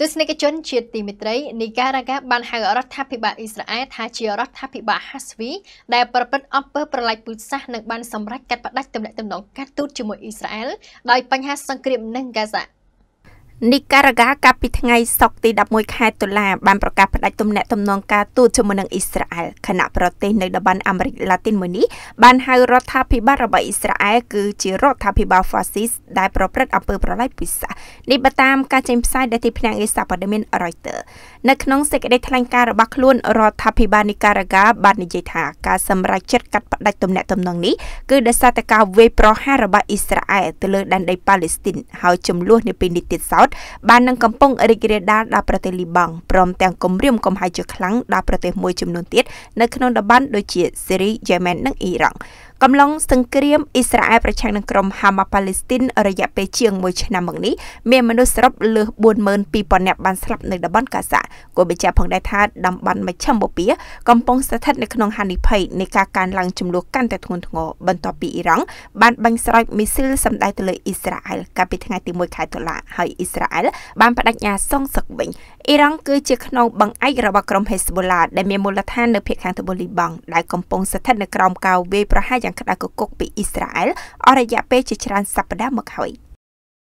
ទស្សនិកជនជាតិទីមេត្រីនីការ៉ាហ្គាបានហៅរដ្ឋាភិបាលអ៊ីស្រាអែលថាជារដ្ឋាភិបាលហាស្វីដែលប្រព្រឹត្តអំពើប្រល័យពូជសាសន៍និងបានសម្រេចកាត់ផ្តាច់ទំនាក់ទំនងការទូតជាមួយអ៊ីស្រាអែលដោយបញ្ហាសង្គ្រាមនៅហ្គាហ្សា។នីការ៉ាហ្គាកាលពីថ្ងៃសុក្រទី11ខែតុលាបានប្រកាសផ្តាច់ទំនាក់ទំនងការទូតជាមួយនឹងអ៊ីស្រាអែលខណៈប្រទេសនៅតំបន់អាមេរិកឡាទីនមួយនេះបានហៅរដ្ឋាភិបាលរបស់អ៊ីស្រាអែលគឺជារដ្ឋាភិបាលហ្វាស៊ីសដែលប្រព្រឹត្តអំពើប្រល័យពូជសាសន៍នេះបតាមការចេញផ្សាយដែលទីភ្នាក់ងារសារព័ត៌មាន Reuters នៅក្នុងសេចក្តីថ្លែងការណ៍របស់ខ្លួនរដ្ឋាភិបាលនីការ៉ាហ្គាបាននិយាយថាការសម្រេចចិត្តកាត់ផ្តាច់ទំនាក់ទំនងនេះគឺដោយសារតែការវាយប្រហាររបស់អ៊ីស្រាអែលទៅលើដែនដីប៉ាឡេស្ទីនហើយចំនួននាពេលនេះទៀតសោតបាននឹងកំពុងរីករាលដាលដល់ប្រទេសលីបង់ព្រមទាំងគំរាមកំហែងជាខ្លាំងដល់ប្រទេសមួយចំនួនទៀតនៅក្នុងតំបន់ដូចជាសេរីយេម៉ែននិងអ៊ីរ៉ង់កំឡុង សង្គ្រាមអ៊ីស្រាអែលប្រឆាំងនឹងក្រុមហាម៉ាប៉ាឡេស្ទីន រយៈពេលជាង1ឆ្នាំមកនេះមានមនុស្សសរុបលើស42,000នាក់បានស្លាប់នៅតំបន់កាហ្សាក៏បញ្ជាក់ផងដែរថាតំបន់មជ្ឈមបូព៌ាកំពុងស្ថិតនៅក្នុងហានិភ័យនៃការកើនឡើងចំនួនកាន់តែធ្ងន់ធ្ងរបន្ទាប់ពីអ៊ីរ៉ង់បានបាញ់ស្រោចមីស៊ីលសម្ដែងទៅលើអ៊ីស្រាអែលកាលពីថ្ងៃទី1ខែតុលាហើយអ៊ីស្រាអែលបានបដិញ្ញាសងសឹកវិញអ៊ីរ៉ង់គឺជាខ្នងបង្អែករបស់ក្រុម Hezbollah ដែលមានមូលដ្ឋាននៅភូមិខាងត្បូងលីបង់ដែលកំពុងស្ថិតនៅក្រោមការវាយប្រហារយ៉ាងក្តៅគគុកពីអ៊ីស្រាអែលអស់រយៈពេលជាច្រើនសប្តាហ៍មកហើយ។